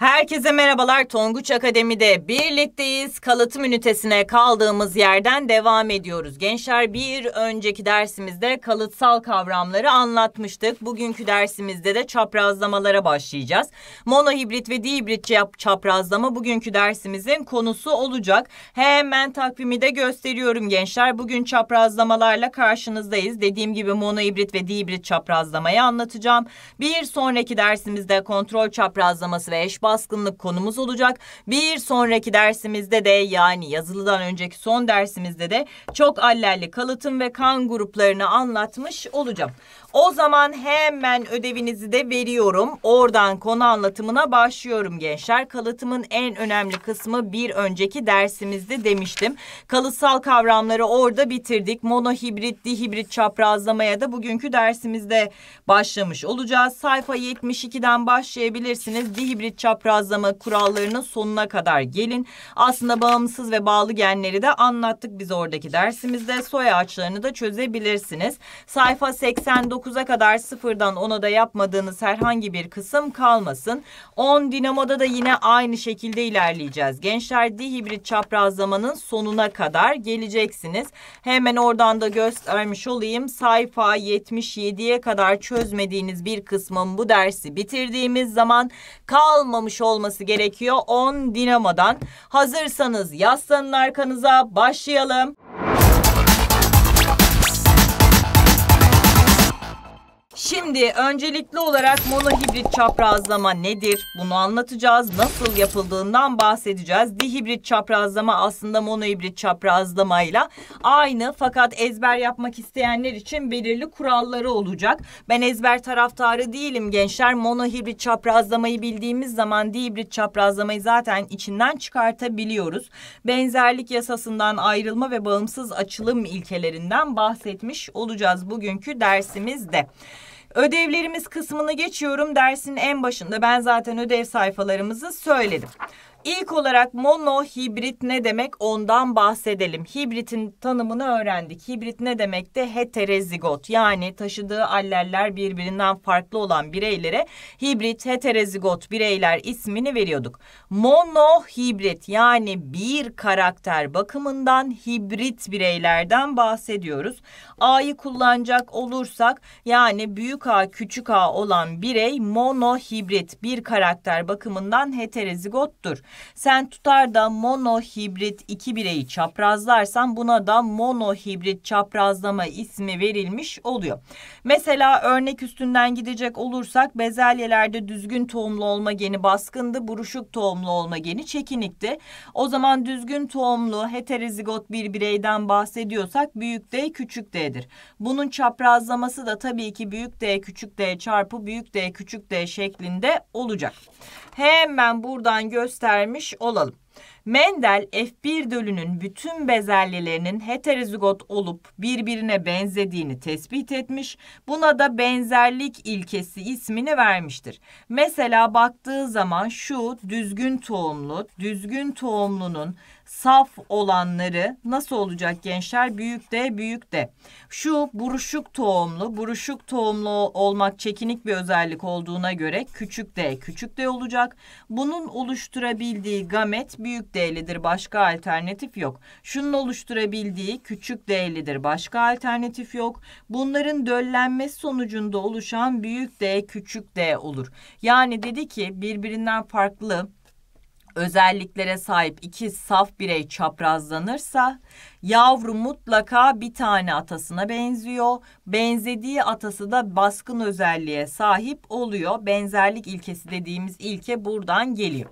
Herkese merhabalar Tonguç Akademi'de birlikteyiz. Kalıtım ünitesine kaldığımız yerden devam ediyoruz. Gençler bir önceki dersimizde kalıtsal kavramları anlatmıştık. Bugünkü dersimizde de çaprazlamalara başlayacağız. Monohibrit ve dihibrit çaprazlama bugünkü dersimizin konusu olacak. Hemen takvimi de gösteriyorum gençler. Bugün çaprazlamalarla karşınızdayız. Dediğim gibi monohibrit ve dihibrit çaprazlamayı anlatacağım. Bir sonraki dersimizde kontrol çaprazlaması ve eşba baskınlık konumuz olacak. Bir sonraki dersimizde de yani yazılıdan önceki son dersimizde de çok allerli kalıtım ve kan gruplarını anlatmış olacağım. O zaman hemen ödevinizi de veriyorum. Oradan konu anlatımına başlıyorum gençler. Kalıtımın en önemli kısmı bir önceki dersimizde demiştim. Kalıtsal kavramları orada bitirdik. Monohibrit, dihibrit çaprazlamaya da bugünkü dersimizde başlamış olacağız. Sayfa 72'den başlayabilirsiniz. Dihibrit çaprazlama kurallarının sonuna kadar gelin. Aslında bağımsız ve bağlı genleri de anlattık biz oradaki dersimizde. Soy ağaçlarını da çözebilirsiniz. Sayfa 89 9'a kadar sıfırdan ona da yapmadığınız herhangi bir kısım kalmasın. 10 dinamoda da yine aynı şekilde ilerleyeceğiz. Gençler dihibrit çaprazlamanın sonuna kadar geleceksiniz. Hemen oradan da göstermiş olayım. Sayfa 77'ye kadar çözmediğiniz bir kısmın bu dersi bitirdiğimiz zaman kalmamış olması gerekiyor 10 dinamodan. Hazırsanız yaslanın arkanıza başlayalım. Şimdi öncelikli olarak monohibrit çaprazlama nedir? Bunu anlatacağız. Nasıl yapıldığından bahsedeceğiz. Dihibrit çaprazlama aslında monohibrit çaprazlamayla aynı fakat ezber yapmak isteyenler için belirli kuralları olacak. Ben ezber taraftarı değilim gençler. Monohibrit çaprazlamayı bildiğimiz zaman dihibrit çaprazlamayı zaten içinden çıkartabiliyoruz. Benzerlik yasasından ayrılma ve bağımsız açılım ilkelerinden bahsetmiş olacağız bugünkü dersimizde. Ödevlerimiz kısmını geçiyorum. Dersin en başında ben zaten ödev sayfalarımızı söyledim. İlk olarak mono hibrit ne demek ondan bahsedelim. Hibritin tanımını öğrendik. Hibrit ne demekti? Heterozigot yani taşıdığı alleller birbirinden farklı olan bireylere hibrit heterozigot bireyler ismini veriyorduk. Mono hibrit yani bir karakter bakımından hibrit bireylerden bahsediyoruz. A'yı kullanacak olursak yani büyük A küçük A olan birey mono hibrit bir karakter bakımından heterozigottur. Sen tutar da monohibrit iki bireyi çaprazlarsan buna da monohibrit çaprazlama ismi verilmiş oluyor. Mesela örnek üstünden gidecek olursak bezelyelerde düzgün tohumlu olma geni baskındı, buruşuk tohumlu olma geni çekinikti. O zaman düzgün tohumlu heterozigot bir bireyden bahsediyorsak büyük D küçük D'dir. Bunun çaprazlaması da tabii ki büyük D küçük D çarpı büyük D küçük D şeklinde olacak. Hemen buradan göster vermiş olalım. Mendel F1 dölünün bütün bezelyelerinin heterozigot olup birbirine benzediğini tespit etmiş. Buna da benzerlik ilkesi ismini vermiştir. Mesela baktığı zaman şu düzgün tohumlu, düzgün tohumlunun saf olanları nasıl olacak gençler? Büyük de büyük de. Şu buruşuk tohumlu, buruşuk tohumlu olmak çekinik bir özellik olduğuna göre küçük de küçük de olacak. Bunun oluşturabildiği gamet büyük d'lidir. Başka alternatif yok. Şunun oluşturabildiği küçük d'lidir. Başka alternatif yok. Bunların döllenmesi sonucunda oluşan büyük d küçük d olur. Yani dedi ki birbirinden farklı özelliklere sahip iki saf birey çaprazlanırsa Yavru mutlaka bir tane atasına benziyor. Benzediği atası da baskın özelliğe sahip oluyor. Benzerlik ilkesi dediğimiz ilke buradan geliyor.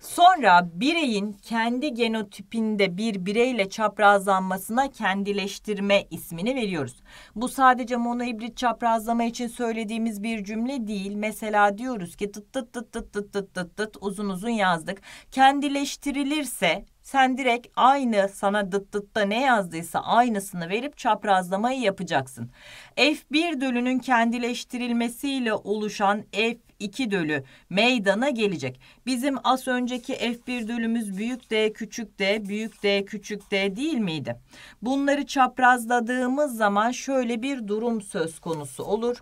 Sonra bireyin kendi genotipinde bir bireyle çaprazlanmasına kendileştirme ismini veriyoruz. Bu sadece monohibrit çaprazlama için söylediğimiz bir cümle değil. Mesela diyoruz ki tıt tıt tıt tıt tıt tıt tıt uzun uzun yazdık. Kendileştirilirse sen direkt aynı sana dıt dıtta ne yazdıysa aynısını verip çaprazlamayı yapacaksın. F1 dölünün kendileştirilmesiyle oluşan F2 dölü meydana gelecek. Bizim az önceki F1 dölümüz büyük D küçük D büyük D küçük D değil miydi? Bunları çaprazladığımız zaman şöyle bir durum söz konusu olur.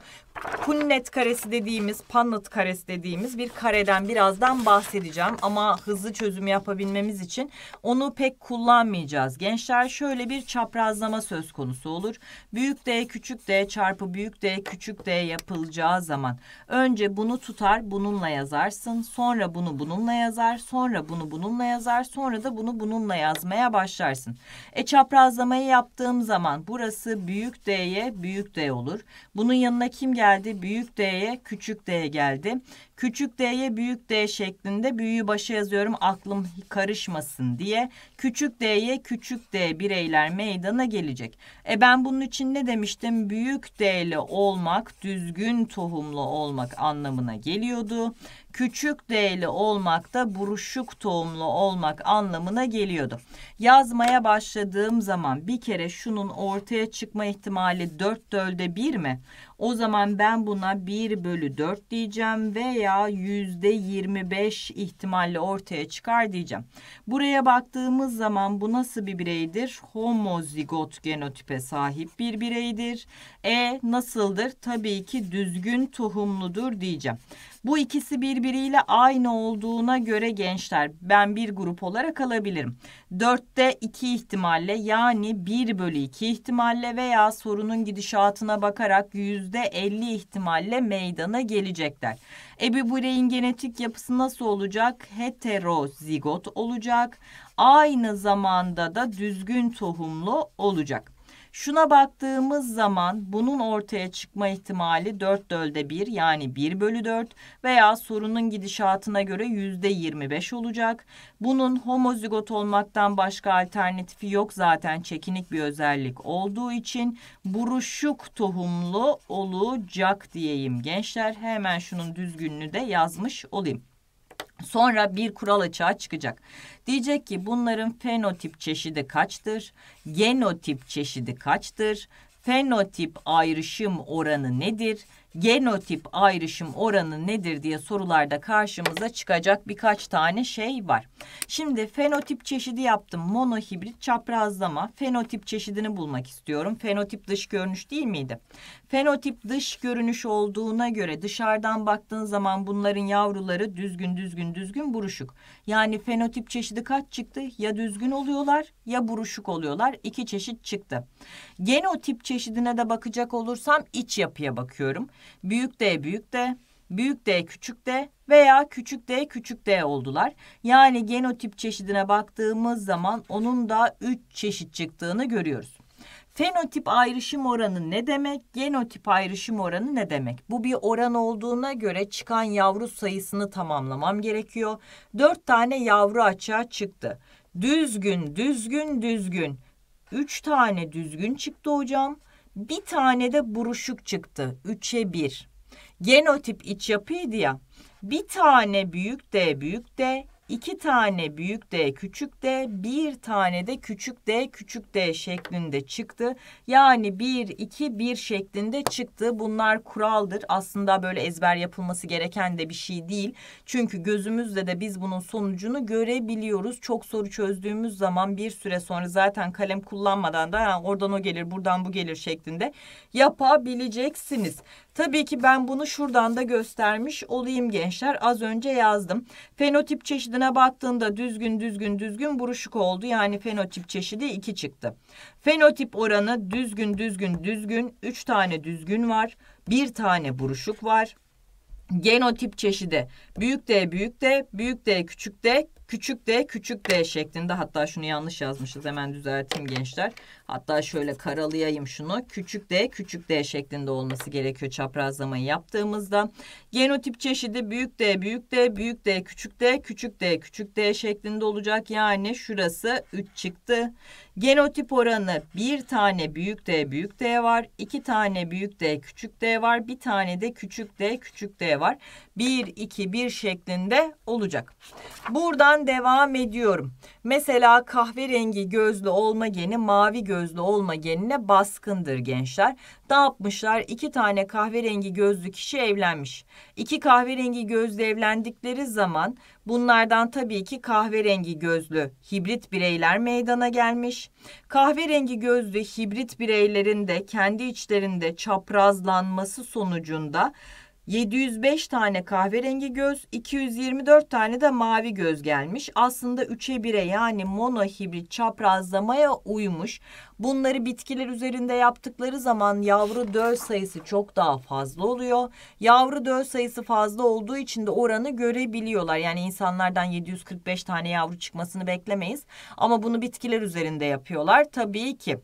Punnett karesi dediğimiz, Punnett karesi dediğimiz bir kareden birazdan bahsedeceğim. Ama hızlı çözüm yapabilmemiz için onu pek kullanmayacağız. Gençler şöyle bir çaprazlama söz konusu olur. Büyük D küçük D çarpı büyük D küçük D yapılacağı zaman önce bunu tutar bununla yazarsın. Sonra bunu bununla yazar, sonra bunu bununla yazar, sonra da bunu bununla yazmaya başlarsın. E çaprazlamayı yaptığım zaman burası büyük D'ye büyük D olur. Bunun yanına kim geldi? Büyük D'ye küçük D geldi. Küçük D'ye büyük D şeklinde büyüğü başa yazıyorum aklım karışmasın diye. Küçük D'ye küçük D bireyler meydana gelecek. E ben bunun için ne demiştim? Büyük D'li olmak düzgün tohumlu olmak anlamına geliyordu. Küçük D'li olmak da buruşuk tohumlu olmak anlamına geliyordu. Yazmaya başladığım zaman bir kere şunun ortaya çıkma ihtimali 4 dölde 1 mi? O zaman ben buna 1 bölü 4 diyeceğim veya %25 ihtimalle ortaya çıkar diyeceğim. Buraya baktığımız zaman bu nasıl bir bireydir? Homozigot genotipe sahip bir bireydir. E nasıldır? Tabii ki düzgün tohumludur diyeceğim. Bu ikisi birbiriyle aynı olduğuna göre gençler ben bir grup olarak alabilirim. 4'te 2 ihtimalle yani 1 bölü 2 ihtimalle veya sorunun gidişatına bakarak %25 %50 ihtimalle meydana gelecekler. Ebi Burey'in genetik yapısı nasıl olacak? Heterozigot olacak. Aynı zamanda da düzgün tohumlu olacak. Şuna baktığımız zaman bunun ortaya çıkma ihtimali 4 dölde 1 yani 1 bölü 4 veya sorunun gidişatına göre yüzde %25 olacak. Bunun homozigot olmaktan başka alternatifi yok zaten çekinik bir özellik olduğu için buruşuk tohumlu olacak diyeyim gençler. Hemen şunun düzgününü de yazmış olayım. Sonra bir kural açığa çıkacak. Diyecek ki bunların fenotip çeşidi kaçtır? Genotip çeşidi kaçtır? Fenotip ayrışım oranı nedir? Genotip ayrışım oranı nedir diye sorularda karşımıza çıkacak birkaç tane şey var. Şimdi fenotip çeşidi yaptım. Monohibrit çaprazlama. Fenotip çeşidini bulmak istiyorum. Fenotip dış görünüş değil miydi? Fenotip dış görünüş olduğuna göre dışarıdan baktığın zaman bunların yavruları düzgün düzgün düzgün buruşuk. Yani fenotip çeşidi kaç çıktı? Ya düzgün oluyorlar ya buruşuk oluyorlar. İki çeşit çıktı. Genotip çeşidine de bakacak olursam iç yapıya bakıyorum. Büyük D büyük D, büyük D küçük D veya küçük D küçük D oldular. Yani genotip çeşidine baktığımız zaman onun da üç çeşit çıktığını görüyoruz. Fenotip ayrışım oranı ne demek? Genotip ayrışım oranı ne demek? Bu bir oran olduğuna göre çıkan yavru sayısını tamamlamam gerekiyor. Dört tane yavru açığa çıktı. Düzgün, düzgün, düzgün. Üç tane düzgün çıktı hocam. Bir tane de buruşuk çıktı. Üçe bir. Genotip iç yapıydı ya. Bir tane büyük D büyük D, iki tane büyük D küçük D, bir tane de küçük D küçük D şeklinde çıktı. Yani 1, 2, 1 şeklinde çıktı. Bunlar kuraldır. Aslında böyle ezber yapılması gereken de bir şey değil. Çünkü gözümüzle de biz bunun sonucunu görebiliyoruz. Çok soru çözdüğümüz zaman bir süre sonra zaten kalem kullanmadan da yani oradan o gelir, buradan bu gelir şeklinde yapabileceksiniz. Tabii ki ben bunu şuradan da göstermiş olayım gençler. Az önce yazdım. Fenotip çeşidi çeşidine baktığında düzgün düzgün düzgün buruşuk oldu. Yani fenotip çeşidi 2 çıktı. Fenotip oranı düzgün düzgün düzgün 3 tane düzgün var. 1 tane buruşuk var. Genotip çeşidi büyük D büyük D, büyük D küçük D, küçük D küçük D şeklinde. Hatta şunu yanlış yazmışız hemen düzelteyim gençler. Hatta şöyle karalayayım şunu. Küçük D, küçük D şeklinde olması gerekiyor çaprazlamayı yaptığımızda. Genotip çeşidi büyük D, büyük D, büyük D, küçük D, küçük D, küçük D şeklinde olacak. Yani şurası 3 çıktı. Genotip oranı bir tane büyük D büyük D var. iki tane büyük D küçük D var. Bir tane de küçük D küçük D var. 1, 2, 1 şeklinde olacak. Buradan devam ediyorum. Mesela kahverengi gözlü olma geni mavi gözlü gözlü olma genine baskındır gençler. Ne yapmışlar? İki tane kahverengi gözlü kişi evlenmiş. İki kahverengi gözlü evlendikleri zaman bunlardan tabii ki kahverengi gözlü hibrit bireyler meydana gelmiş. Kahverengi gözlü hibrit bireylerin de kendi içlerinde çaprazlanması sonucunda 705 tane kahverengi göz, 224 tane de mavi göz gelmiş. Aslında 3'e 1'e yani mono hibrit çaprazlamaya uymuş. Bunları bitkiler üzerinde yaptıkları zaman yavru döl sayısı çok daha fazla oluyor. Yavru döl sayısı fazla olduğu için de oranı görebiliyorlar. Yani insanlardan 745 tane yavru çıkmasını beklemeyiz. Ama bunu bitkiler üzerinde yapıyorlar. Tabii ki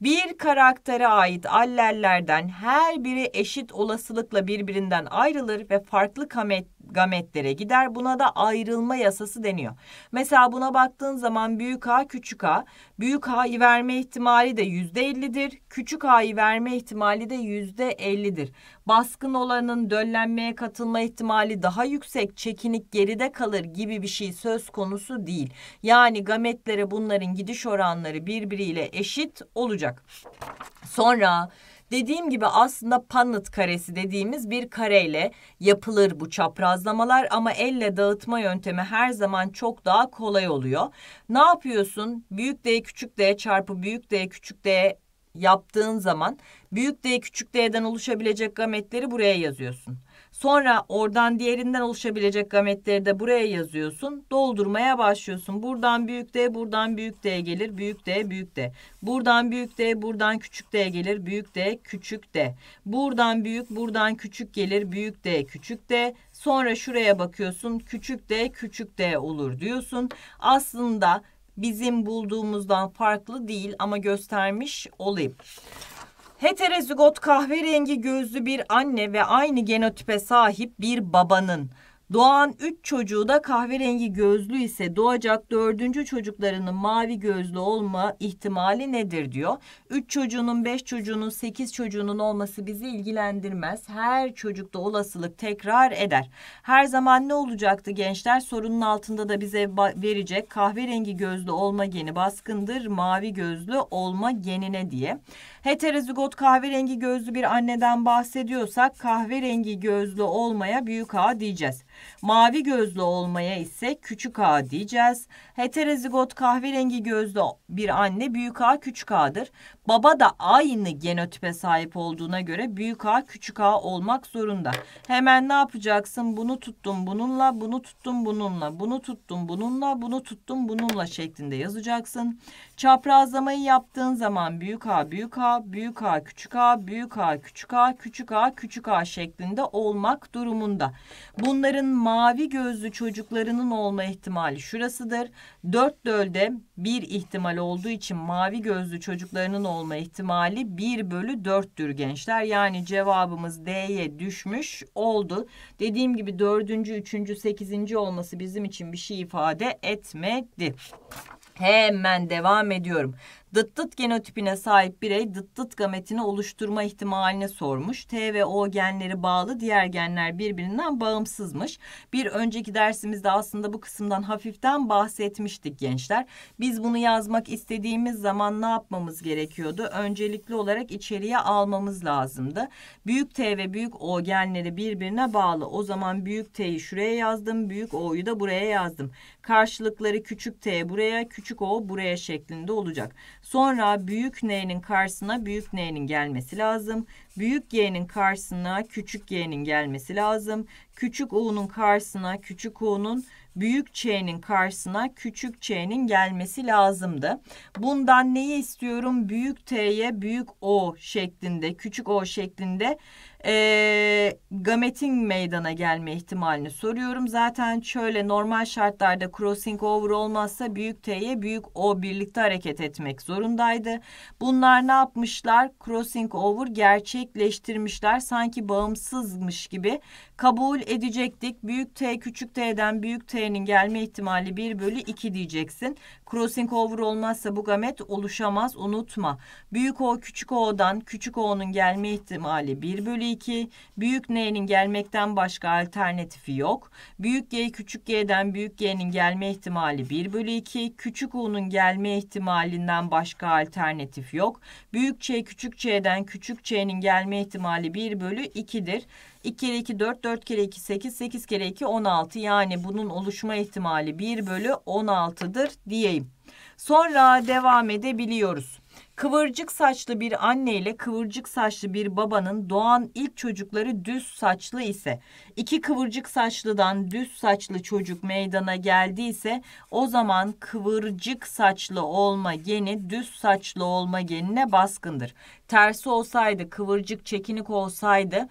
bir karaktere ait allerlerden her biri eşit olasılıkla birbirinden ayrılır ve farklı kamet gametlere gider. Buna da ayrılma yasası deniyor. Mesela buna baktığın zaman büyük A küçük A. Büyük A'yı verme ihtimali de yüzde ellidir. Küçük A'yı verme ihtimali de yüzde ellidir. Baskın olanın döllenmeye katılma ihtimali daha yüksek. Çekinik geride kalır gibi bir şey söz konusu değil. Yani gametlere bunların gidiş oranları birbiriyle eşit olacak. Sonra Dediğim gibi aslında Punnett karesi dediğimiz bir kareyle yapılır bu çaprazlamalar ama elle dağıtma yöntemi her zaman çok daha kolay oluyor. Ne yapıyorsun? Büyük D küçük D çarpı büyük D küçük D yaptığın zaman büyük D küçük D'den oluşabilecek gametleri buraya yazıyorsun. Sonra oradan diğerinden oluşabilecek gametleri de buraya yazıyorsun. Doldurmaya başlıyorsun. Buradan büyük D, buradan büyük D gelir. Büyük D, büyük D. Buradan büyük D, buradan küçük D gelir. Büyük D, küçük D. Buradan büyük, buradan küçük gelir. Büyük D, küçük D. Sonra şuraya bakıyorsun. Küçük D, küçük D olur diyorsun. Aslında bizim bulduğumuzdan farklı değil ama göstermiş olayım. Heterozigot kahverengi gözlü bir anne ve aynı genotipe sahip bir babanın doğan 3 çocuğu da kahverengi gözlü ise doğacak 4. çocuklarının mavi gözlü olma ihtimali nedir diyor. 3 çocuğunun 5 çocuğunun 8 çocuğunun olması bizi ilgilendirmez. Her çocukta olasılık tekrar eder. Her zaman ne olacaktı gençler sorunun altında da bize verecek kahverengi gözlü olma geni baskındır mavi gözlü olma genine diye. Heterozigot kahverengi gözlü bir anneden bahsediyorsak kahverengi gözlü olmaya büyük A diyeceğiz. Mavi gözlü olmaya ise küçük A diyeceğiz. Heterozigot kahverengi gözlü bir anne büyük A küçük A'dır. Baba da aynı genotipe sahip olduğuna göre büyük A küçük A olmak zorunda. Hemen ne yapacaksın? Bunu tuttum bununla, bunu tuttum bununla, bunu tuttum bununla, bunu tuttum bununla şeklinde yazacaksın. Çaprazlamayı yaptığın zaman büyük A büyük A, büyük A küçük A, büyük A küçük A, küçük A küçük A şeklinde olmak durumunda. Bunların onların mavi gözlü çocuklarının olma ihtimali şurasıdır. Dört dölde bir ihtimal olduğu için mavi gözlü çocuklarının olma ihtimali 1 bölü dörttür gençler. Yani cevabımız D'ye düşmüş oldu. Dediğim gibi dördüncü, üçüncü, sekizinci olması bizim için bir şey ifade etmedi. Hemen devam ediyorum. Dıt dıt genotipine sahip birey dıt dıt gametini oluşturma ihtimalini sormuş. T ve O genleri bağlı diğer genler birbirinden bağımsızmış. Bir önceki dersimizde aslında bu kısımdan hafiften bahsetmiştik gençler. Biz bunu yazmak istediğimiz zaman ne yapmamız gerekiyordu? Öncelikli olarak içeriye almamız lazımdı. Büyük T ve büyük O genleri birbirine bağlı. O zaman büyük T'yi şuraya yazdım, büyük O'yu da buraya yazdım. Karşılıkları küçük T buraya, küçük O buraya şeklinde olacak. Sonra büyük N'nin karşısına büyük N'nin gelmesi lazım. Büyük G'nin karşısına küçük G'nin gelmesi lazım. Küçük U'nun karşısına küçük U'nun büyük Ç'nin karşısına küçük Ç'nin gelmesi lazımdı. Bundan neyi istiyorum? Büyük T'ye büyük O şeklinde, küçük O şeklinde e, gametin meydana gelme ihtimalini soruyorum. Zaten şöyle normal şartlarda crossing over olmazsa büyük T'ye büyük O birlikte hareket etmek zorundaydı. Bunlar ne yapmışlar? Crossing over gerçekleştirmişler. Sanki bağımsızmış gibi kabul edecektik. Büyük T küçük T'den büyük T'nin gelme ihtimali 1 bölü 2 diyeceksin. Crossing over olmazsa bu gamet oluşamaz unutma. Büyük O küçük O'dan küçük O'nun gelme ihtimali 1 bölü 2. Büyük N'nin gelmekten başka alternatifi yok. Büyük G küçük G'den büyük G'nin gelme ihtimali 1 bölü 2. Küçük U'nun gelme ihtimalinden başka alternatif yok. Büyük Ç küçük Ç'den küçük Ç'nin gelme ihtimali 1 bölü 2'dir. 2 kere 2 4, 4 kere 2 8, 8 kere 2 16. Yani bunun oluşma ihtimali 1 bölü 16'dır diyeyim. Sonra devam edebiliyoruz. Kıvırcık saçlı bir anne ile kıvırcık saçlı bir babanın doğan ilk çocukları düz saçlı ise, iki kıvırcık saçlıdan düz saçlı çocuk meydana geldiyse o zaman kıvırcık saçlı olma geni düz saçlı olma genine baskındır. Tersi olsaydı kıvırcık çekinik olsaydı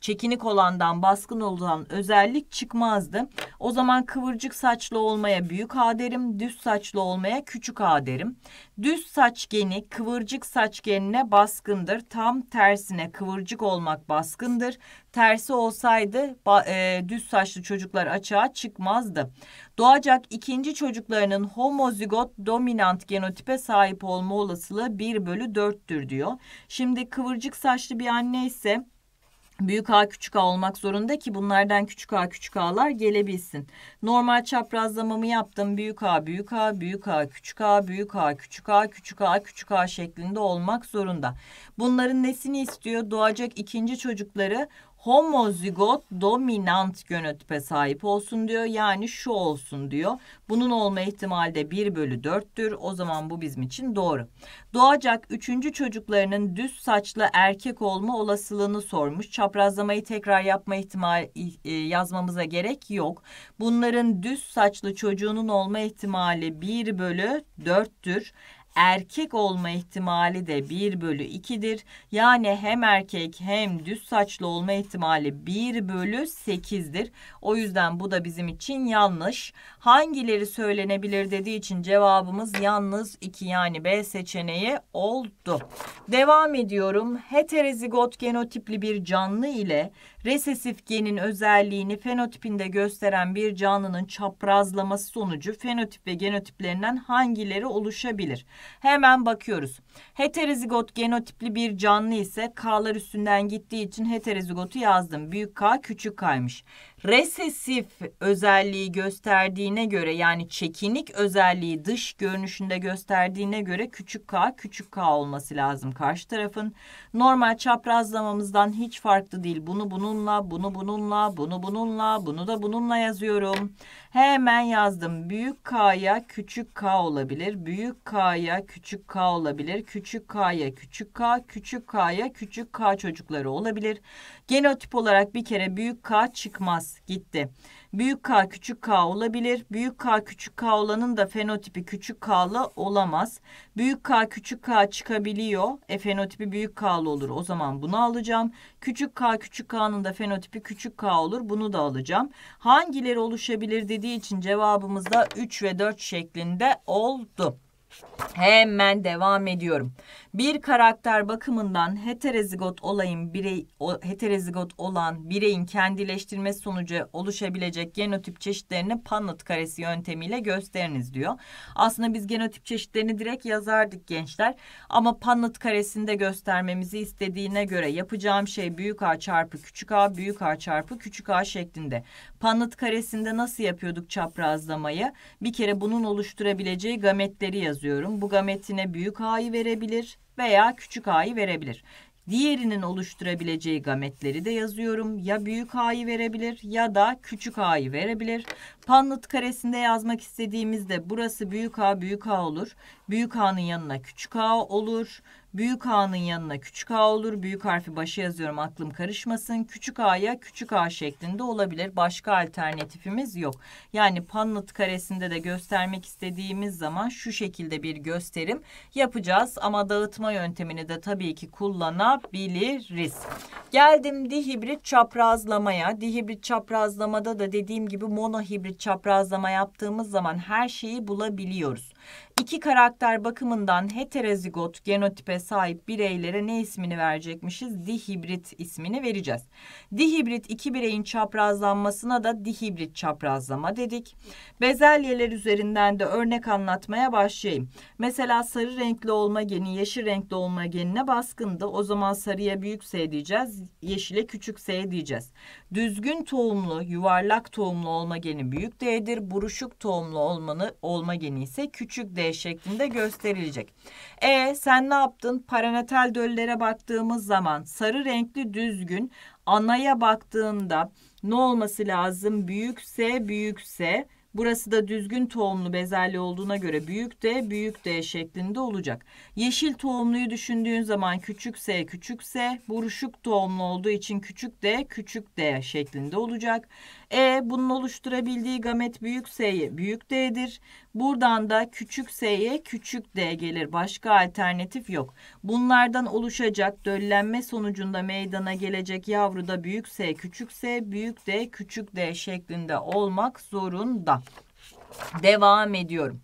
çekinik olandan baskın olan özellik çıkmazdı. O zaman kıvırcık saçlı olmaya büyük A derim, düz saçlı olmaya küçük A derim. Düz saç geni kıvırcık saç genine baskındır. Tam tersine kıvırcık olmak baskındır. Tersi olsaydı e, düz saçlı çocuklar açığa çıkmazdı. Doğacak ikinci çocuklarının homozigot dominant genotipe sahip olma olasılığı 1 bölü 4'tür diyor. Şimdi kıvırcık saçlı bir anne ise büyük A küçük A olmak zorunda ki bunlardan küçük A küçük A'lar gelebilsin. Normal çaprazlamamı yaptım. Büyük A büyük A büyük A küçük A büyük A küçük A küçük A küçük A şeklinde olmak zorunda. Bunların nesini istiyor? Doğacak ikinci çocukları homozigot dominant genotipe sahip olsun diyor. Yani şu olsun diyor. Bunun olma ihtimali de 1 bölü 4'tür. O zaman bu bizim için doğru. Doğacak 3. çocuklarının düz saçlı erkek olma olasılığını sormuş. Çaprazlamayı tekrar yapma ihtimal e, yazmamıza gerek yok. Bunların düz saçlı çocuğunun olma ihtimali 1 bölü 4'tür erkek olma ihtimali de 1 bölü 2'dir. Yani hem erkek hem düz saçlı olma ihtimali 1 bölü 8'dir. O yüzden bu da bizim için yanlış. Hangileri söylenebilir dediği için cevabımız yalnız 2 yani B seçeneği oldu. Devam ediyorum. Heterozigot genotipli bir canlı ile resesif genin özelliğini fenotipinde gösteren bir canlının çaprazlaması sonucu fenotip ve genotiplerinden hangileri oluşabilir? Hemen bakıyoruz. Heterozigot genotipli bir canlı ise K'lar üstünden gittiği için heterozigotu yazdım. Büyük K küçük K'ymış resesif özelliği gösterdiğine göre yani çekinik özelliği dış görünüşünde gösterdiğine göre küçük k küçük k olması lazım karşı tarafın. Normal çaprazlamamızdan hiç farklı değil. Bunu bununla, bunu bununla, bunu bununla, bunu da bununla yazıyorum. Hemen yazdım. Büyük k'ya küçük k olabilir. Büyük k'ya küçük k olabilir. Küçük k'ya küçük k, küçük k'ya küçük k çocukları olabilir. Genotip olarak bir kere büyük k çıkmaz gitti. Büyük K küçük K olabilir. Büyük K küçük K olanın da fenotipi küçük K'lı olamaz. Büyük K küçük K çıkabiliyor. E fenotipi büyük K'lı olur. O zaman bunu alacağım. Küçük K küçük K'nın da fenotipi küçük K olur. Bunu da alacağım. Hangileri oluşabilir dediği için cevabımız da 3 ve 4 şeklinde oldu. Hemen devam ediyorum. Bir karakter bakımından heterozigot olayın birey o, heterozigot olan bireyin kendileştirme sonucu oluşabilecek genotip çeşitlerini Punnett karesi yöntemiyle gösteriniz diyor. Aslında biz genotip çeşitlerini direkt yazardık gençler ama Punnett karesinde göstermemizi istediğine göre yapacağım şey büyük A çarpı küçük A büyük A çarpı küçük A şeklinde. Punnett karesinde nasıl yapıyorduk çaprazlamayı? Bir kere bunun oluşturabileceği gametleri yazıyor yazıyorum. Bu gametine büyük a'yı verebilir veya küçük a'yı verebilir. Diğerinin oluşturabileceği gametleri de yazıyorum. Ya büyük a'yı verebilir ya da küçük a'yı verebilir. Panlut karesinde yazmak istediğimizde burası büyük A büyük A olur. Büyük A'nın yanına küçük A olur. Büyük A'nın yanına küçük A olur. Büyük harfi başa yazıyorum aklım karışmasın. Küçük A'ya küçük A şeklinde olabilir. Başka alternatifimiz yok. Yani Panlut karesinde de göstermek istediğimiz zaman şu şekilde bir gösterim yapacağız. Ama dağıtma yöntemini de tabii ki kullanabiliriz. Geldim dihibrit çaprazlamaya. Dihibrit çaprazlamada da dediğim gibi monohibrit çaprazlama yaptığımız zaman her şeyi bulabiliyoruz. İki karakter bakımından heterozigot genotipe sahip bireylere ne ismini verecekmişiz? Dihibrit ismini vereceğiz. Dihibrit iki bireyin çaprazlanmasına da dihibrit çaprazlama dedik. Bezelyeler üzerinden de örnek anlatmaya başlayayım. Mesela sarı renkli olma geni yeşil renkli olma genine baskındı. O zaman sarıya büyük S diyeceğiz, yeşile küçük S diyeceğiz. Düzgün tohumlu, yuvarlak tohumlu olma geni büyük D'dir. Buruşuk tohumlu olmanı, olma geni ise küçük küçük d şeklinde gösterilecek. E sen ne yaptın? Paranatal döllere baktığımız zaman sarı renkli düzgün anaya baktığında ne olması lazım? Büyükse büyükse Burası da düzgün tohumlu bezelye olduğuna göre büyük D, büyük D şeklinde olacak. Yeşil tohumluyu düşündüğün zaman küçük S, küçük S, buruşuk tohumlu olduğu için küçük D, küçük D şeklinde olacak. E bunun oluşturabildiği gamet büyük S'ye büyük D'dir. Buradan da küçük S'ye küçük D gelir. Başka alternatif yok. Bunlardan oluşacak döllenme sonucunda meydana gelecek yavru da büyük S, küçük S, büyük D, küçük D şeklinde olmak zorunda devam ediyorum.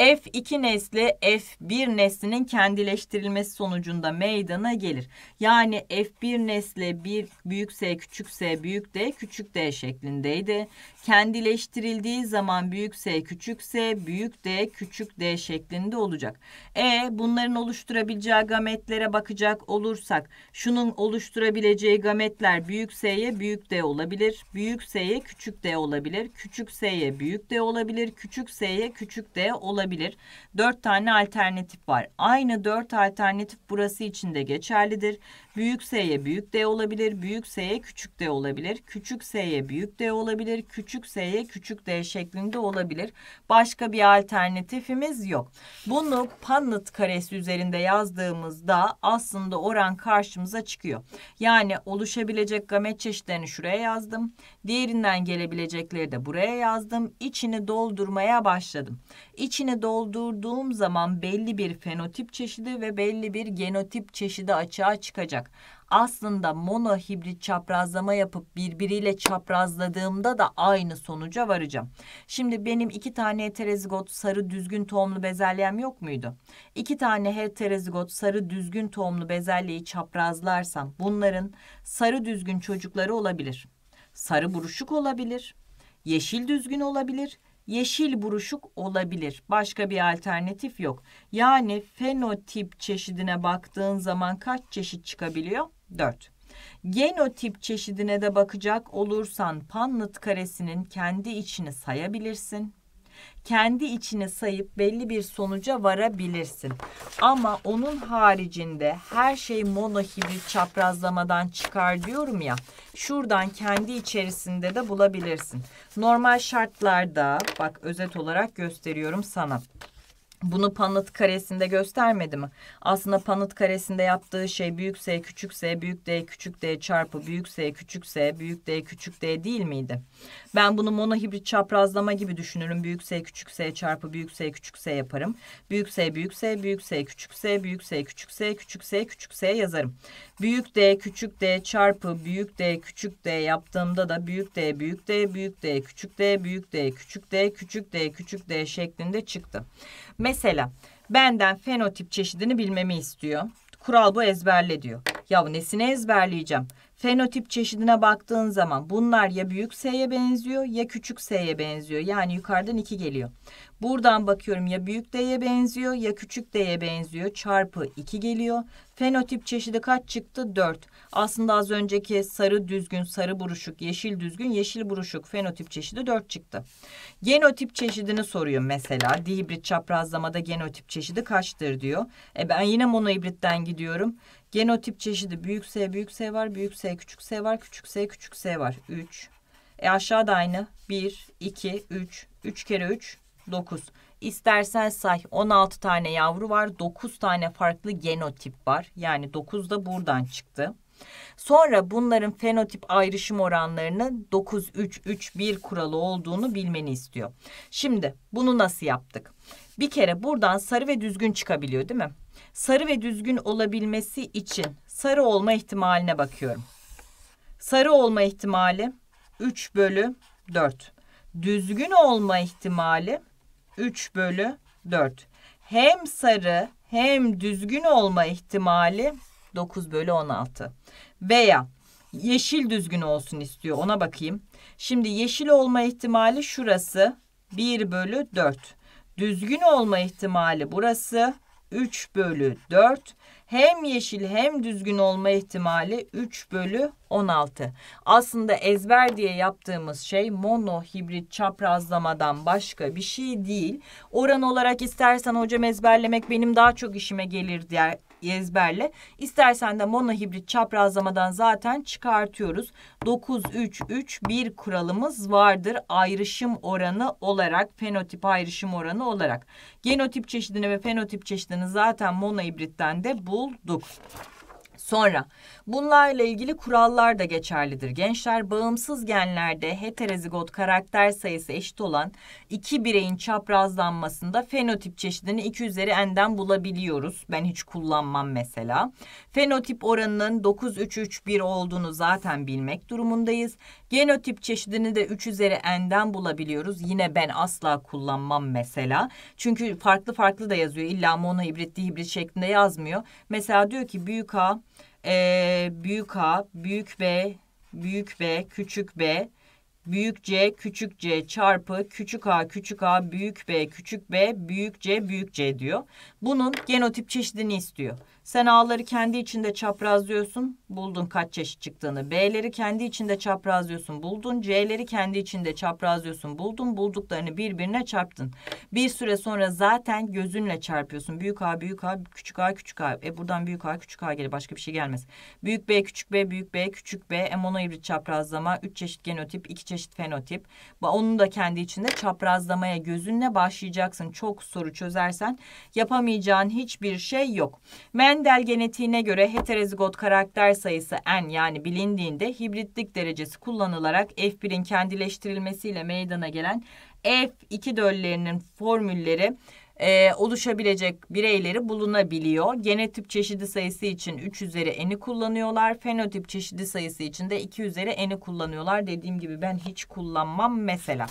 F2 nesli F1 neslinin kendileştirilmesi sonucunda meydana gelir. Yani F1 nesli bir büyük S küçük S büyük D küçük D şeklindeydi. Kendileştirildiği zaman büyük S küçük S büyük D küçük D şeklinde olacak. E bunların oluşturabileceği gametlere bakacak olursak şunun oluşturabileceği gametler büyük S'ye büyük D olabilir. Büyük S'ye küçük D olabilir. Küçük S'ye büyük D olabilir. Küçük S'ye küçük D olabilir olabilir. Dört tane alternatif var. Aynı dört alternatif burası için de geçerlidir. Büyük S'ye büyük D olabilir. Büyük S'ye küçük D olabilir. Küçük S'ye büyük D olabilir. Küçük S'ye küçük D şeklinde olabilir. Başka bir alternatifimiz yok. Bunu Punnett karesi üzerinde yazdığımızda aslında oran karşımıza çıkıyor. Yani oluşabilecek gamet çeşitlerini şuraya yazdım. Diğerinden gelebilecekleri de buraya yazdım. İçini doldurmaya başladım. İçini doldurduğum zaman belli bir fenotip çeşidi ve belli bir genotip çeşidi açığa çıkacak olacak. Aslında monohibrit çaprazlama yapıp birbiriyle çaprazladığımda da aynı sonuca varacağım. Şimdi benim iki tane heterozigot sarı düzgün tohumlu bezelyem yok muydu? İki tane heterozigot sarı düzgün tohumlu bezelyeyi çaprazlarsam bunların sarı düzgün çocukları olabilir. Sarı buruşuk olabilir. Yeşil düzgün olabilir yeşil buruşuk olabilir. Başka bir alternatif yok. Yani fenotip çeşidine baktığın zaman kaç çeşit çıkabiliyor? 4. Genotip çeşidine de bakacak olursan Panlet karesinin kendi içini sayabilirsin kendi içine sayıp belli bir sonuca varabilirsin. Ama onun haricinde her şey monohibrit çaprazlamadan çıkar diyorum ya. Şuradan kendi içerisinde de bulabilirsin. Normal şartlarda bak özet olarak gösteriyorum sana. Bunu Panıt karesinde göstermedi mi? Aslında Panıt karesinde yaptığı şey büyük S küçük S büyük D küçük D çarpı büyük S küçük S büyük D küçük D değil miydi? Ben bunu monohibrit çaprazlama gibi düşünürüm. Büyük S küçük S çarpı büyük S küçük S yaparım. Büyük S büyük S büyük S küçük S büyük S küçük S küçük S küçük S yazarım büyük D küçük D çarpı büyük D küçük D yaptığımda da büyük D büyük D büyük D küçük D büyük D küçük D küçük D küçük D şeklinde çıktı. Mesela benden fenotip çeşidini bilmemi istiyor. Kural bu ezberle diyor. Ya nesini ezberleyeceğim? Fenotip çeşidine baktığın zaman bunlar ya büyük S'ye benziyor ya küçük S'ye benziyor. Yani yukarıdan 2 geliyor. Buradan bakıyorum ya büyük D'ye benziyor ya küçük D'ye benziyor. Çarpı 2 geliyor. Fenotip çeşidi kaç çıktı? 4. Aslında az önceki sarı düzgün, sarı buruşuk, yeşil düzgün, yeşil buruşuk fenotip çeşidi 4 çıktı. Genotip çeşidini soruyor mesela. Dihibrit çaprazlamada genotip çeşidi kaçtır diyor. E ben yine monohibritten gidiyorum. Genotip çeşidi büyük S büyük S var, büyük S küçük S var, küçük S küçük S var. 3. E aşağıda aynı. 1, 2, 3. 3 kere 3, 9. İstersen say 16 tane yavru var, 9 tane farklı genotip var. Yani 9 da buradan çıktı. Sonra bunların fenotip ayrışım oranlarının 9-3-3-1 kuralı olduğunu bilmeni istiyor. Şimdi bunu nasıl yaptık? Bir kere buradan sarı ve düzgün çıkabiliyor değil mi? sarı ve düzgün olabilmesi için sarı olma ihtimaline bakıyorum. Sarı olma ihtimali 3 bölü 4. Düzgün olma ihtimali 3 bölü 4. Hem sarı hem düzgün olma ihtimali 9 bölü 16. Veya yeşil düzgün olsun istiyor ona bakayım. Şimdi yeşil olma ihtimali şurası 1 bölü 4. Düzgün olma ihtimali burası 3 bölü 4 hem yeşil hem düzgün olma ihtimali 3 bölü 16. Aslında ezber diye yaptığımız şey mono hibrit çaprazlamadan başka bir şey değil. Oran olarak istersen hocam ezberlemek benim daha çok işime gelir diye Yezber'le. İstersen de monohibrit çaprazlamadan zaten çıkartıyoruz. 9-3-3-1 kuralımız vardır ayrışım oranı olarak fenotip ayrışım oranı olarak. Genotip çeşidini ve fenotip çeşidini zaten monohibritten de bulduk. Sonra bunlarla ilgili kurallar da geçerlidir. Gençler bağımsız genlerde heterozigot karakter sayısı eşit olan iki bireyin çaprazlanmasında fenotip çeşidini 2 üzeri n'den bulabiliyoruz. Ben hiç kullanmam mesela. Fenotip oranının 9 3 3 1 olduğunu zaten bilmek durumundayız. Genotip çeşidini de 3 üzeri n'den bulabiliyoruz. Yine ben asla kullanmam mesela. Çünkü farklı farklı da yazıyor. İlla monohibrit, dihibrit şeklinde yazmıyor. Mesela diyor ki büyük A e, büyük A, büyük B, büyük B, küçük B, büyük C, küçük C çarpı küçük A, küçük A, büyük B, küçük B, büyük C, büyük C diyor. Bunun genotip çeşidini istiyor. Sen A'ları kendi içinde çaprazlıyorsun, buldun kaç çeşit çıktığını. B'leri kendi içinde çaprazlıyorsun, buldun. C'leri kendi içinde çaprazlıyorsun, buldun. Bulduklarını birbirine çarptın. Bir süre sonra zaten gözünle çarpıyorsun. Büyük A, büyük A, küçük A, küçük A. E buradan büyük A, küçük A gelir. Başka bir şey gelmez. Büyük B, küçük B, büyük B, küçük B. E monohibrit çaprazlama. 3 çeşit genotip, 2 çeşit fenotip. Onu da kendi içinde çaprazlamaya gözünle başlayacaksın. Çok soru çözersen yapamayacağın hiçbir şey yok. Men Mendel genetiğine göre heterozigot karakter sayısı n yani bilindiğinde hibritlik derecesi kullanılarak F1'in kendileştirilmesiyle meydana gelen F2 döllerinin formülleri e, oluşabilecek bireyleri bulunabiliyor. Genetip çeşidi sayısı için 3 üzeri n'i kullanıyorlar. Fenotip çeşidi sayısı için de 2 üzeri n'i kullanıyorlar. Dediğim gibi ben hiç kullanmam mesela.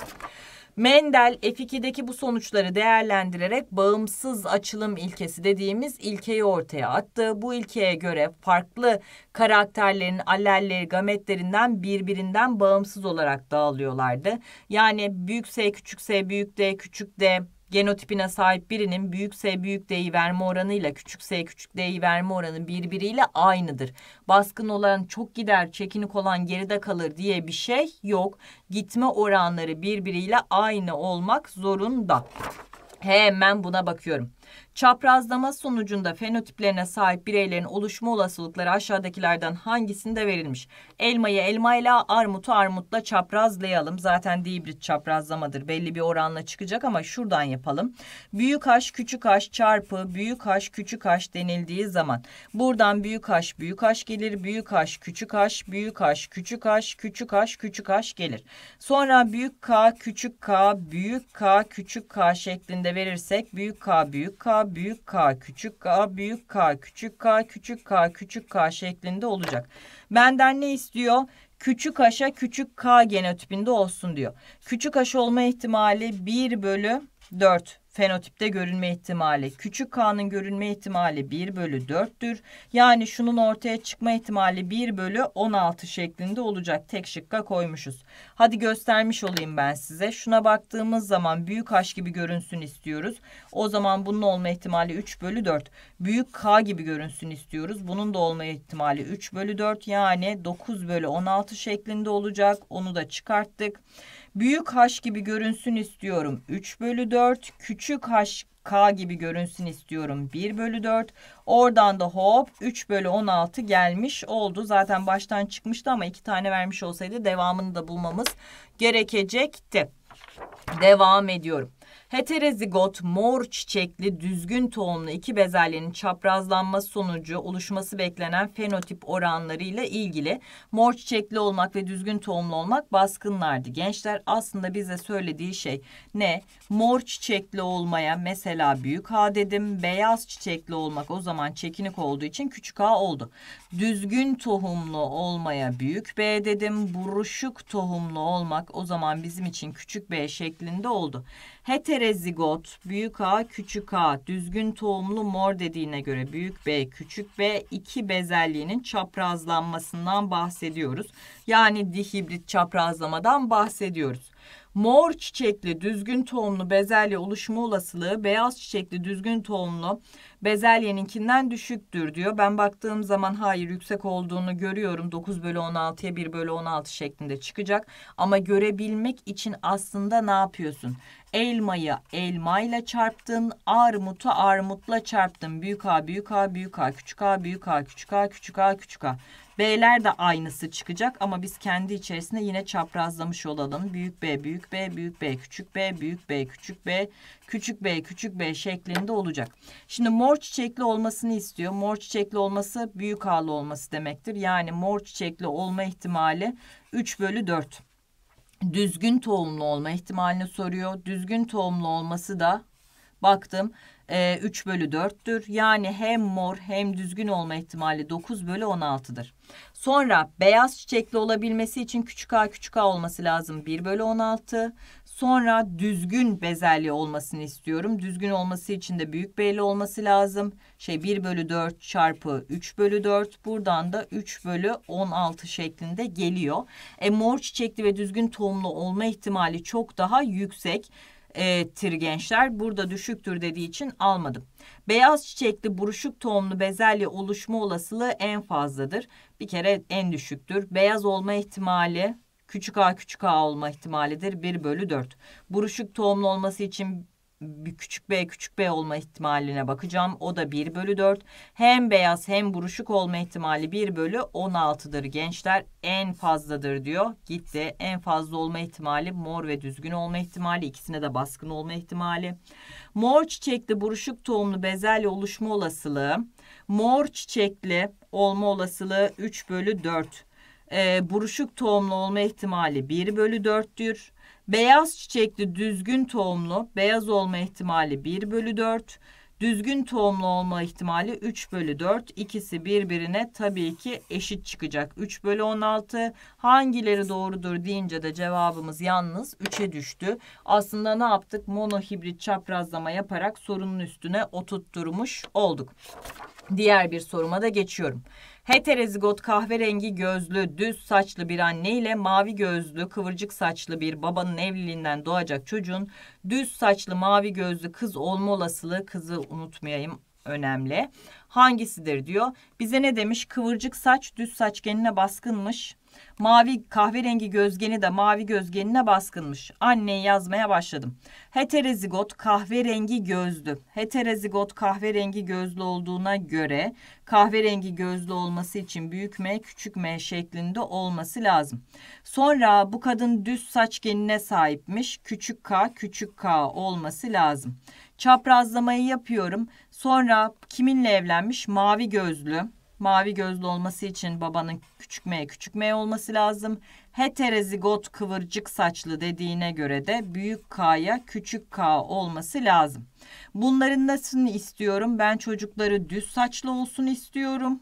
Mendel F2'deki bu sonuçları değerlendirerek bağımsız açılım ilkesi dediğimiz ilkeyi ortaya attı. Bu ilkeye göre farklı karakterlerin allelleri gametlerinden birbirinden bağımsız olarak dağılıyorlardı. Yani büyük S küçük S büyük D küçük D genotipine sahip birinin büyük S büyük D'yi verme oranıyla küçük S küçük D'yi verme oranı birbiriyle aynıdır. Baskın olan çok gider, çekinik olan geride kalır diye bir şey yok. Gitme oranları birbiriyle aynı olmak zorunda. Hemen buna bakıyorum. Çaprazlama sonucunda fenotiplerine sahip bireylerin oluşma olasılıkları aşağıdakilerden hangisinde verilmiş? Elmayı elmayla, armutu armutla çaprazlayalım. Zaten dihibrit çaprazlamadır. Belli bir oranla çıkacak ama şuradan yapalım. Büyük H küçük H çarpı büyük H küçük H denildiği zaman buradan büyük H büyük H gelir. Büyük H küçük H büyük H küçük H küçük H küçük H gelir. Sonra büyük K küçük K büyük K küçük K şeklinde verirsek büyük K büyük K büyük K küçük K büyük K küçük K küçük K küçük K şeklinde olacak. Benden ne istiyor? Küçük haşa küçük K genotipinde olsun diyor. Küçük haşa olma ihtimali 1 bölü 4 fenotipte görünme ihtimali. Küçük K'nın görünme ihtimali 1 bölü 4'tür. Yani şunun ortaya çıkma ihtimali 1 bölü 16 şeklinde olacak. Tek şıkka koymuşuz. Hadi göstermiş olayım ben size. Şuna baktığımız zaman büyük H gibi görünsün istiyoruz. O zaman bunun olma ihtimali 3 bölü 4. Büyük K gibi görünsün istiyoruz. Bunun da olma ihtimali 3 bölü 4 yani 9 bölü 16 şeklinde olacak. Onu da çıkarttık. Büyük H gibi görünsün istiyorum 3 bölü 4. Küçük H K gibi görünsün istiyorum 1 bölü 4. Oradan da hop 3 bölü 16 gelmiş oldu. Zaten baştan çıkmıştı ama iki tane vermiş olsaydı devamını da bulmamız gerekecekti. Devam ediyorum. Heterozigot, mor çiçekli, düzgün tohumlu iki bezelyenin çaprazlanması sonucu oluşması beklenen fenotip oranlarıyla ilgili. Mor çiçekli olmak ve düzgün tohumlu olmak baskınlardı. Gençler aslında bize söylediği şey ne? Mor çiçekli olmaya mesela büyük A dedim. Beyaz çiçekli olmak o zaman çekinik olduğu için küçük A oldu. Düzgün tohumlu olmaya büyük B dedim. Buruşuk tohumlu olmak o zaman bizim için küçük B şeklinde oldu. Heterozigot heterozigot büyük A küçük A düzgün tohumlu mor dediğine göre büyük B küçük B iki bezelyenin çaprazlanmasından bahsediyoruz. Yani dihibrit çaprazlamadan bahsediyoruz. Mor çiçekli düzgün tohumlu bezelye oluşma olasılığı beyaz çiçekli düzgün tohumlu bezelyeninkinden düşüktür diyor. Ben baktığım zaman hayır yüksek olduğunu görüyorum. 9 bölü 16'ya 1 bölü 16 şeklinde çıkacak. Ama görebilmek için aslında ne yapıyorsun? Elmayı elmayla çarptın, armutu armutla çarptın. Büyük A, büyük A, büyük A, küçük A, büyük A, küçük A, küçük A, küçük A. Küçük A. B'ler de aynısı çıkacak ama biz kendi içerisinde yine çaprazlamış olalım. Büyük B, büyük B, büyük B, küçük B, büyük B, küçük B, küçük B, küçük B şeklinde olacak. Şimdi mor çiçekli olmasını istiyor. Mor çiçekli olması büyük A'lı olması demektir. Yani mor çiçekli olma ihtimali 3 bölü 4. Düzgün tohumlu olma ihtimalini soruyor. Düzgün tohumlu olması da baktım e, ee, 3 bölü 4'tür. Yani hem mor hem düzgün olma ihtimali 9 bölü 16'dır. Sonra beyaz çiçekli olabilmesi için küçük a küçük a olması lazım 1 bölü 16. Sonra düzgün bezelye olmasını istiyorum. Düzgün olması için de büyük B'li olması lazım. Şey 1 bölü 4 çarpı 3 bölü 4. Buradan da 3 bölü 16 şeklinde geliyor. E, mor çiçekli ve düzgün tohumlu olma ihtimali çok daha yüksek ettir gençler. Burada düşüktür dediği için almadım. Beyaz çiçekli buruşuk tohumlu bezelye oluşma olasılığı en fazladır. Bir kere en düşüktür. Beyaz olma ihtimali küçük a küçük a olma ihtimalidir 1 bölü 4. Buruşuk tohumlu olması için bir küçük b küçük b olma ihtimaline bakacağım. O da 1 bölü 4. Hem beyaz hem buruşuk olma ihtimali 1 bölü 16'dır gençler. En fazladır diyor. Gitti. En fazla olma ihtimali mor ve düzgün olma ihtimali. ikisine de baskın olma ihtimali. Mor çiçekli buruşuk tohumlu bezelye oluşma olasılığı. Mor çiçekli olma olasılığı 3 bölü 4. Ee, buruşuk tohumlu olma ihtimali 1 bölü 4'tür Beyaz çiçekli düzgün tohumlu beyaz olma ihtimali 1 bölü 4. Düzgün tohumlu olma ihtimali 3 bölü 4. İkisi birbirine tabii ki eşit çıkacak. 3 bölü 16. Hangileri doğrudur deyince de cevabımız yalnız 3'e düştü. Aslında ne yaptık? Monohibrit çaprazlama yaparak sorunun üstüne oturtturmuş olduk. Diğer bir soruma da geçiyorum. Heterozigot kahverengi gözlü, düz saçlı bir anne ile mavi gözlü, kıvırcık saçlı bir babanın evliliğinden doğacak çocuğun düz saçlı, mavi gözlü kız olma olasılığı kızı unutmayayım önemli. Hangisidir diyor. Bize ne demiş? Kıvırcık saç düz saç genine baskınmış. Mavi kahverengi gözgeni de mavi gözgenine baskınmış. Anneyi yazmaya başladım. Heterozigot kahverengi gözlü. Heterozigot kahverengi gözlü olduğuna göre kahverengi gözlü olması için büyük M küçük M şeklinde olması lazım. Sonra bu kadın düz saç genine sahipmiş. Küçük K küçük K olması lazım. Çaprazlamayı yapıyorum. Sonra kiminle evlenmiş? Mavi gözlü mavi gözlü olması için babanın küçük M küçük M olması lazım. Heterozigot kıvırcık saçlı dediğine göre de büyük K'ya küçük K olması lazım. Bunların nasıl istiyorum? Ben çocukları düz saçlı olsun istiyorum.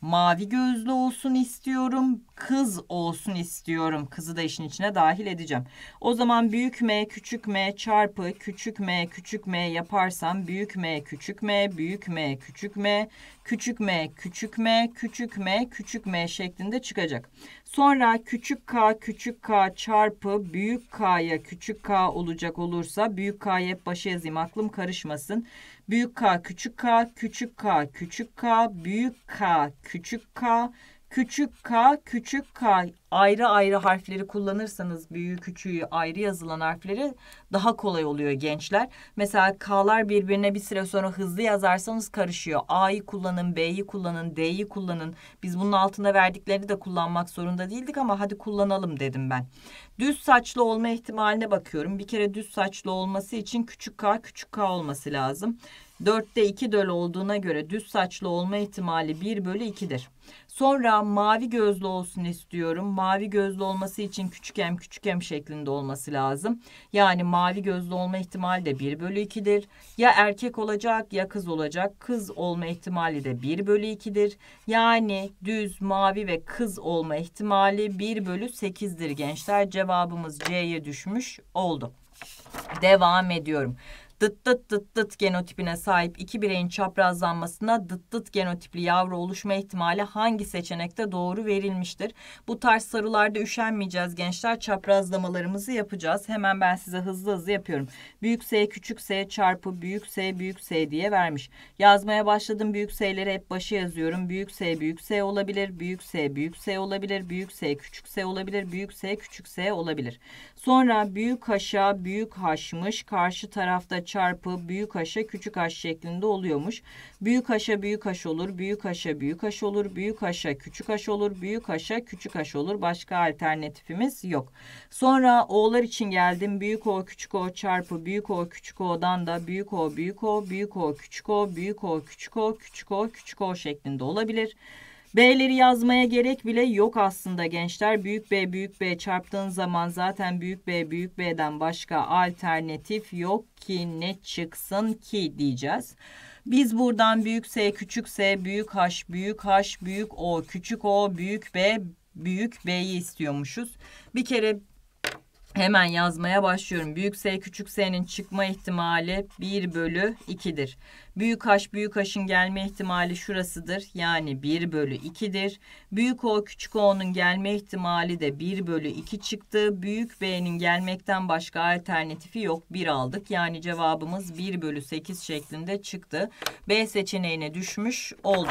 Mavi gözlü olsun istiyorum. Kız olsun istiyorum. Kızı da işin içine dahil edeceğim. O zaman büyük M küçük M çarpı küçük M küçük M yaparsam büyük M küçük M büyük M küçük M küçük M küçük M küçük M küçük M şeklinde çıkacak. Sonra küçük K küçük K çarpı büyük K'ya küçük K olacak olursa büyük K'ya hep başa yazayım aklım karışmasın. Büyük K, küçük K, küçük K, küçük K, büyük K, küçük K, Küçük k, küçük k ayrı ayrı harfleri kullanırsanız büyük küçüğü ayrı yazılan harfleri daha kolay oluyor gençler. Mesela k'lar birbirine bir süre sonra hızlı yazarsanız karışıyor. A'yı kullanın, B'yi kullanın, D'yi kullanın. Biz bunun altında verdiklerini de kullanmak zorunda değildik ama hadi kullanalım dedim ben. Düz saçlı olma ihtimaline bakıyorum. Bir kere düz saçlı olması için küçük k küçük k olması lazım. 4'te 2 döl olduğuna göre düz saçlı olma ihtimali 1 bölü 2'dir. Sonra mavi gözlü olsun istiyorum. Mavi gözlü olması için küçük m küçük m şeklinde olması lazım. Yani mavi gözlü olma ihtimali de 1 bölü 2'dir. Ya erkek olacak ya kız olacak. Kız olma ihtimali de 1 bölü 2'dir. Yani düz, mavi ve kız olma ihtimali 1 bölü 8'dir gençler. Cevabımız C'ye düşmüş oldu. Devam ediyorum dıt dıt dıt dıt genotipine sahip iki bireyin çaprazlanmasına dıt dıt genotipli yavru oluşma ihtimali hangi seçenekte doğru verilmiştir? Bu tarz sarılarda üşenmeyeceğiz gençler. Çaprazlamalarımızı yapacağız. Hemen ben size hızlı hızlı yapıyorum. Büyük S küçük S çarpı büyük S büyük S diye vermiş. Yazmaya başladım büyük S'leri hep başa yazıyorum. Büyük S büyük S olabilir. Büyük S büyük S olabilir. Büyük S küçük S olabilir. Büyük S küçük S olabilir. Sonra büyük haşa büyük haşmış. Karşı tarafta çarpı büyük haşa küçük haş şeklinde oluyormuş. Büyük haşa büyük haş olur. Büyük haşa büyük haş olur. Büyük haşa küçük haş olur. Büyük haşa küçük haş olur. Başka alternatifimiz yok. Sonra o'lar için geldim. Büyük o küçük o çarpı büyük o küçük o'dan da büyük o büyük o büyük o küçük o büyük o küçük o küçük o küçük o şeklinde olabilir. B'leri yazmaya gerek bile yok aslında gençler. Büyük B büyük B çarptığın zaman zaten büyük B büyük B'den başka alternatif yok ki ne çıksın ki diyeceğiz. Biz buradan büyük S küçük S büyük H büyük H büyük O küçük O büyük B büyük B'yi istiyormuşuz. Bir kere Hemen yazmaya başlıyorum. Büyük S küçük S'nin çıkma ihtimali 1 bölü 2'dir. Büyük H büyük H'ın gelme ihtimali şurasıdır. Yani 1 bölü 2'dir. Büyük O küçük O'nun gelme ihtimali de 1 bölü 2 çıktı. Büyük B'nin gelmekten başka alternatifi yok. 1 aldık. Yani cevabımız 1 bölü 8 şeklinde çıktı. B seçeneğine düşmüş oldu.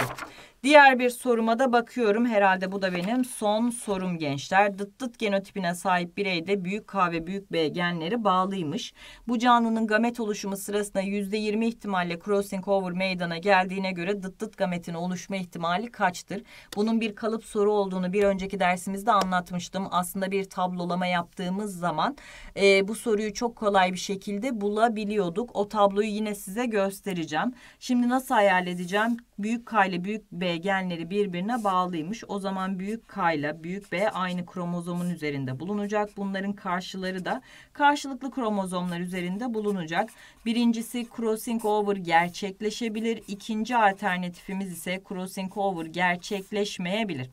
Diğer bir soruma da bakıyorum. Herhalde bu da benim son sorum gençler. Dıt dıt genotipine sahip bireyde büyük K ve büyük B genleri bağlıymış. Bu canlının gamet oluşumu sırasında %20 ihtimalle krosin Cover meydana geldiğine göre dıt dıt gametin oluşma ihtimali kaçtır? Bunun bir kalıp soru olduğunu bir önceki dersimizde anlatmıştım. Aslında bir tablolama yaptığımız zaman e, bu soruyu çok kolay bir şekilde bulabiliyorduk. O tabloyu yine size göstereceğim. Şimdi nasıl hayal edeceğim? büyük K ile büyük B genleri birbirine bağlıymış. O zaman büyük K ile büyük B aynı kromozomun üzerinde bulunacak. Bunların karşıları da karşılıklı kromozomlar üzerinde bulunacak. Birincisi crossing over gerçekleşebilir. İkinci alternatifimiz ise crossing over gerçekleşmeyebilir.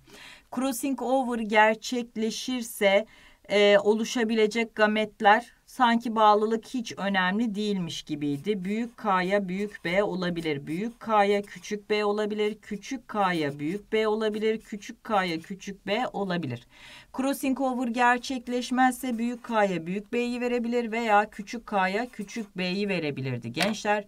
Crossing over gerçekleşirse e, oluşabilecek gametler Sanki bağlılık hiç önemli değilmiş gibiydi. Büyük K'ya büyük B olabilir. Büyük K'ya küçük B olabilir. Küçük K'ya büyük B olabilir. Küçük K'ya küçük B olabilir. Crossing over gerçekleşmezse büyük K'ya büyük B'yi verebilir veya küçük K'ya küçük B'yi verebilirdi. Gençler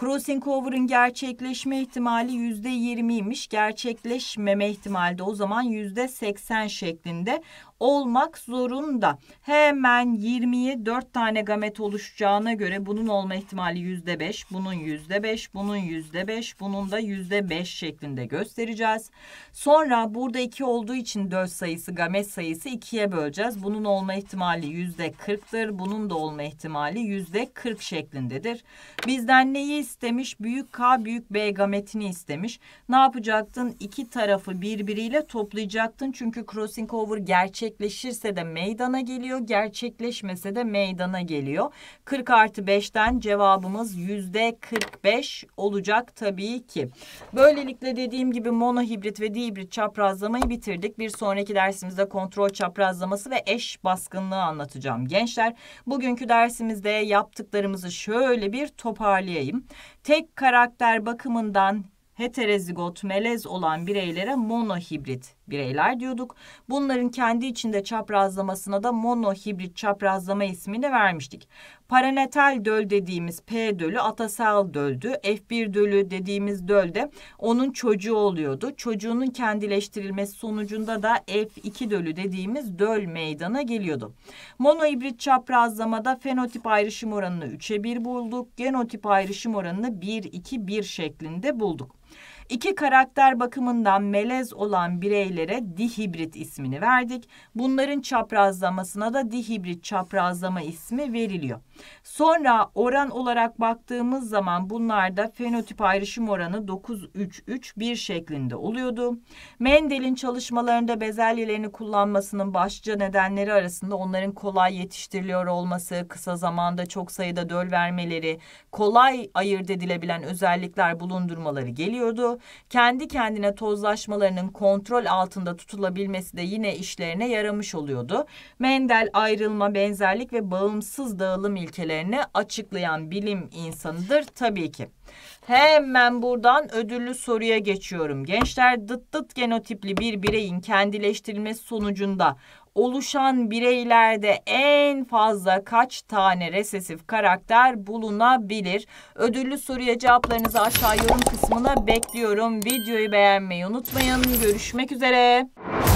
Crossing over'ın gerçekleşme ihtimali %20'ymiş. Gerçekleşmeme ihtimali de o zaman %80 şeklinde olmak zorunda. Hemen 20'ye 4 tane gamet oluşacağına göre bunun olma ihtimali %5, bunun %5, bunun %5, bunun da %5 şeklinde göstereceğiz. Sonra burada 2 olduğu için 4 sayısı gamet sayısı 2'ye böleceğiz. Bunun olma ihtimali %40'tır. Bunun da olma ihtimali %40 şeklindedir. Bizden neyi istemiş? Büyük K büyük B gametini istemiş. Ne yapacaktın? İki tarafı birbiriyle toplayacaktın. Çünkü crossing over gerçek gerçekleşirse de meydana geliyor, gerçekleşmese de meydana geliyor. 40 artı 5'ten cevabımız yüzde 45 olacak tabii ki. Böylelikle dediğim gibi monohibrit ve dihibrit çaprazlamayı bitirdik. Bir sonraki dersimizde kontrol çaprazlaması ve eş baskınlığı anlatacağım. Gençler bugünkü dersimizde yaptıklarımızı şöyle bir toparlayayım. Tek karakter bakımından heterozigot melez olan bireylere monohibrit bireyler diyorduk. Bunların kendi içinde çaprazlamasına da monohibrit çaprazlama ismini vermiştik. Parenatal döl dediğimiz P dölü atasal döldü. F1 dölü dediğimiz döl de onun çocuğu oluyordu. Çocuğunun kendileştirilmesi sonucunda da F2 dölü dediğimiz döl meydana geliyordu. Monohibrit çaprazlamada fenotip ayrışım oranını 3'e 1 bulduk. Genotip ayrışım oranını 1-2-1 şeklinde bulduk. İki karakter bakımından melez olan bireylere dihibrit ismini verdik. Bunların çaprazlamasına da dihibrit çaprazlama ismi veriliyor. Sonra oran olarak baktığımız zaman bunlarda fenotip ayrışım oranı 9:3:3:1 şeklinde oluyordu. Mendel'in çalışmalarında bezelyelerini kullanmasının başlıca nedenleri arasında onların kolay yetiştiriliyor olması, kısa zamanda çok sayıda döl vermeleri, kolay ayırt edilebilen özellikler bulundurmaları geliyordu oluyor. Kendi kendine tozlaşmalarının kontrol altında tutulabilmesi de yine işlerine yaramış oluyordu. Mendel ayrılma, benzerlik ve bağımsız dağılım ilkelerini açıklayan bilim insanıdır tabii ki. Hemen buradan ödüllü soruya geçiyorum. Gençler dıt dıt genotipli bir bireyin kendileştirilmesi sonucunda oluşan bireylerde en fazla kaç tane resesif karakter bulunabilir? Ödüllü soruya cevaplarınızı aşağı yorum kısmına bekliyorum. Videoyu beğenmeyi unutmayın. Görüşmek üzere.